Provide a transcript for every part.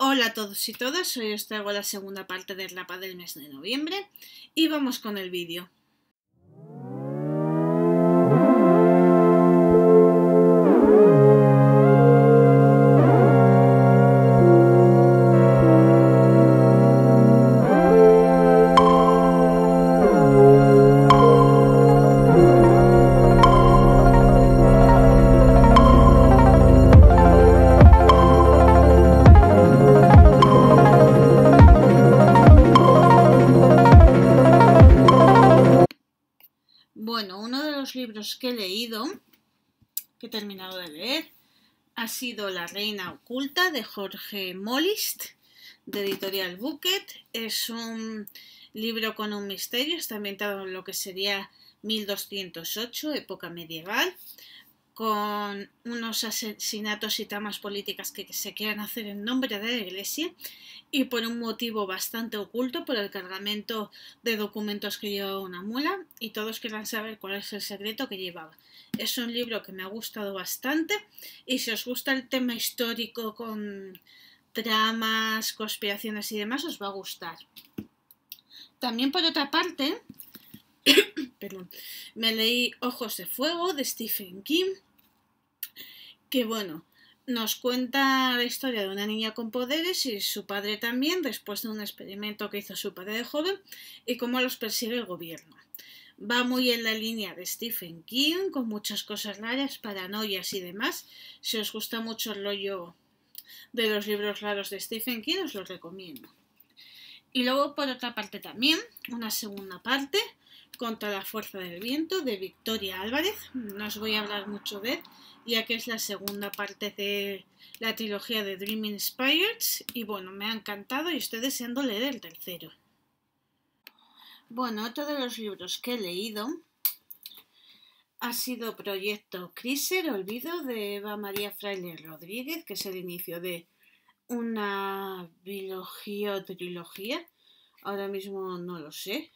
Hola a todos y todas, hoy os traigo la segunda parte del rapa del mes de noviembre y vamos con el vídeo. Bueno, uno de los libros que he leído, que he terminado de leer, ha sido La Reina Oculta de Jorge Molist, de Editorial Bucket. Es un libro con un misterio, está ambientado en lo que sería 1208, época medieval con unos asesinatos y tramas políticas que se quieran hacer en nombre de la Iglesia y por un motivo bastante oculto, por el cargamento de documentos que llevaba una mula y todos quieran saber cuál es el secreto que llevaba. Es un libro que me ha gustado bastante y si os gusta el tema histórico con tramas, conspiraciones y demás, os va a gustar. También por otra parte, perdón, me leí Ojos de Fuego de Stephen King que bueno, nos cuenta la historia de una niña con poderes y su padre también, después de un experimento que hizo su padre de joven, y cómo los persigue el gobierno. Va muy en la línea de Stephen King, con muchas cosas raras, paranoias y demás. Si os gusta mucho el rollo de los libros raros de Stephen King, os los recomiendo. Y luego, por otra parte, también, una segunda parte contra la fuerza del viento de Victoria Álvarez. No os voy a hablar mucho de él, ya que es la segunda parte de la trilogía de Dream Inspired. Y bueno, me ha encantado y estoy deseando leer el tercero. Bueno, otro de los libros que he leído ha sido Proyecto Criser, Olvido, de Eva María Fraile Rodríguez, que es el inicio de una biología trilogía. Ahora mismo no lo sé,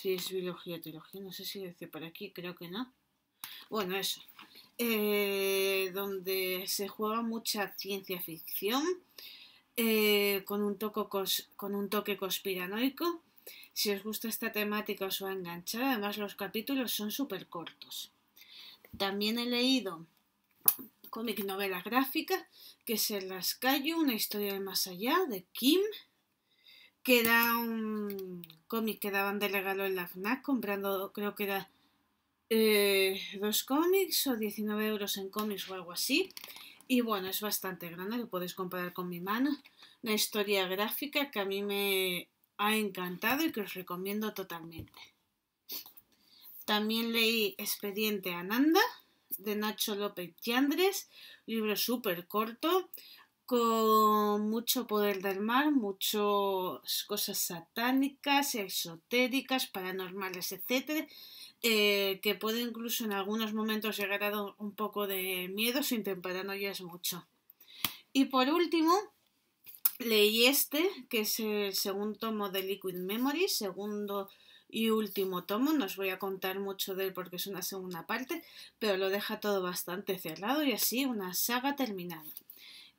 si es biología, teología, no sé si dice por aquí, creo que no. Bueno, eso. Eh, donde se juega mucha ciencia ficción eh, con, un toco con un toque conspiranoico. Si os gusta esta temática os va a enganchar, además los capítulos son súper cortos. También he leído cómic novela gráfica, que es El Ascayo, una historia de más allá, de Kim, que da un cómic que daban de regalo en la FNAC, comprando creo que era eh, dos cómics o 19 euros en cómics o algo así. Y bueno, es bastante grande, lo podéis comparar con mi mano. Una historia gráfica que a mí me ha encantado y que os recomiendo totalmente. También leí Expediente Ananda de Nacho López Yandres, libro súper corto con mucho poder del mar, muchas cosas satánicas, esotéricas, paranormales, etcétera, eh, que puede incluso en algunos momentos llegar a dar un poco de miedo sin temprano ya es mucho. Y por último, leí este, que es el segundo tomo de Liquid Memory, segundo y último tomo. No os voy a contar mucho de él porque es una segunda parte, pero lo deja todo bastante cerrado y así una saga terminada.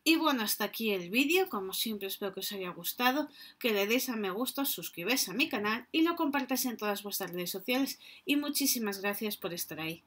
Y bueno, hasta aquí el vídeo, como siempre espero que os haya gustado, que le deis a me gusta, suscribes suscribáis a mi canal y lo compartáis en todas vuestras redes sociales y muchísimas gracias por estar ahí.